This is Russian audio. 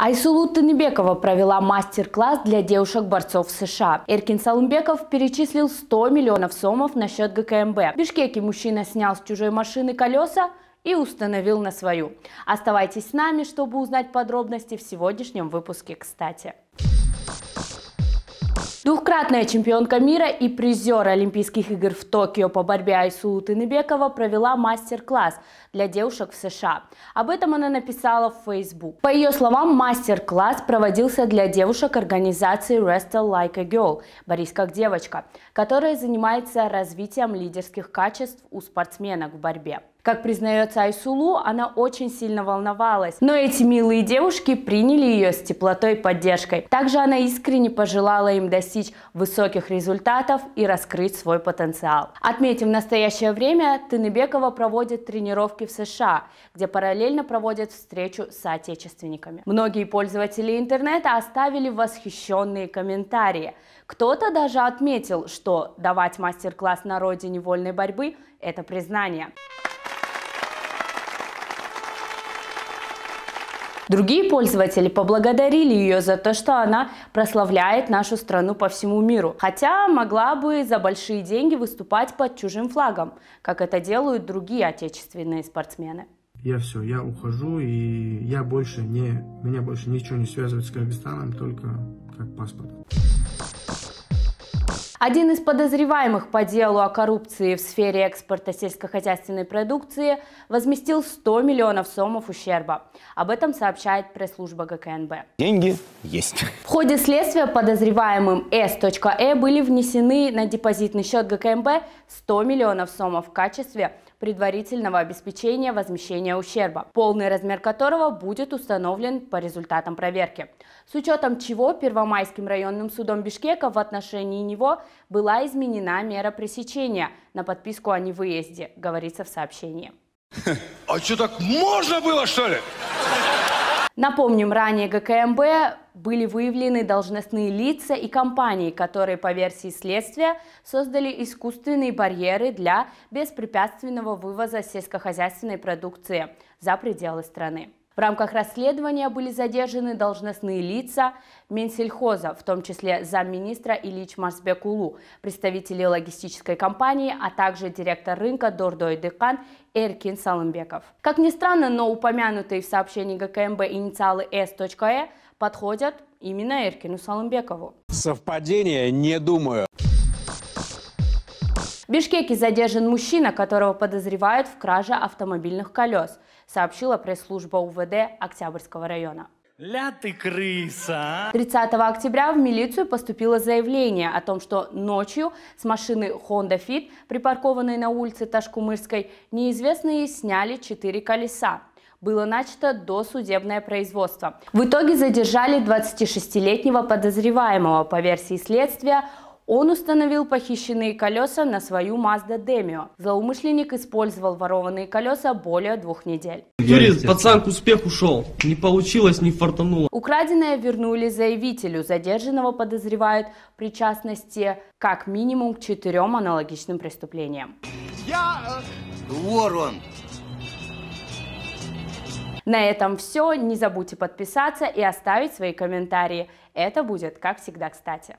Айсулу Таныбекова провела мастер-класс для девушек-борцов США. Эркин Салымбеков перечислил 100 миллионов сомов на счет ГКМБ. В Бишкеке мужчина снял с чужой машины колеса и установил на свою. Оставайтесь с нами, чтобы узнать подробности в сегодняшнем выпуске «Кстати». Двухкратная чемпионка мира и призер Олимпийских игр в Токио по борьбе Айсу Тыныбекова провела мастер-класс для девушек в США. Об этом она написала в Facebook. По ее словам, мастер-класс проводился для девушек организации Wrestle Like a Girl – «Борись как девочка», которая занимается развитием лидерских качеств у спортсменок в борьбе. Как признается Айсулу, она очень сильно волновалась, но эти милые девушки приняли ее с теплотой и поддержкой. Также она искренне пожелала им достичь высоких результатов и раскрыть свой потенциал. Отметим, в настоящее время Тыныбекова проводит тренировки в США, где параллельно проводит встречу с соотечественниками. Многие пользователи интернета оставили восхищенные комментарии. Кто-то даже отметил, что давать мастер-класс на родине вольной борьбы – это признание. Другие пользователи поблагодарили ее за то, что она прославляет нашу страну по всему миру, хотя могла бы за большие деньги выступать под чужим флагом, как это делают другие отечественные спортсмены. Я все, я ухожу, и я больше не, меня больше ничего не связывает с Кыргызстаном, только как паспорт. Один из подозреваемых по делу о коррупции в сфере экспорта сельскохозяйственной продукции возместил 100 миллионов сомов ущерба. Об этом сообщает пресс-служба ГКНБ. Деньги есть. В ходе следствия подозреваемым С.Э. были внесены на депозитный счет ГКНБ 100 миллионов сомов в качестве предварительного обеспечения возмещения ущерба, полный размер которого будет установлен по результатам проверки. С учетом чего Первомайским районным судом Бишкека в отношении него была изменена мера пресечения на подписку о невыезде, говорится в сообщении. А что так можно было, что ли? Напомним, ранее ГКМБ были выявлены должностные лица и компании, которые, по версии следствия, создали искусственные барьеры для беспрепятственного вывоза сельскохозяйственной продукции за пределы страны. В рамках расследования были задержаны должностные лица Минсельхоза, в том числе замминистра Ильич Марсбекулу, представители логистической компании, а также директор рынка Дордой Декан Эркин Салымбеков. Как ни странно, но упомянутые в сообщении ГКМБ инициалы С.Э подходят именно Эркину Салымбекову. Совпадение не думаю. В Бишкеке задержан мужчина, которого подозревают в краже автомобильных колес сообщила пресс-служба УВД Октябрьского района. Ля ты крыса! 30 а! октября в милицию поступило заявление о том, что ночью с машины Honda Fit, припаркованной на улице Ташкумырской, неизвестные сняли четыре колеса. Было начато досудебное производство. В итоге задержали 26-летнего подозреваемого по версии следствия он установил похищенные колеса на свою Mazda Demio. Злоумышленник использовал ворованные колеса более двух недель. Юрий, пацан к успеху шел. Не получилось, не фартануло. Украденное вернули заявителю. Задержанного подозревают в причастности как минимум к четырем аналогичным преступлениям. Я... Э, Вор На этом все. Не забудьте подписаться и оставить свои комментарии. Это будет, как всегда, кстати.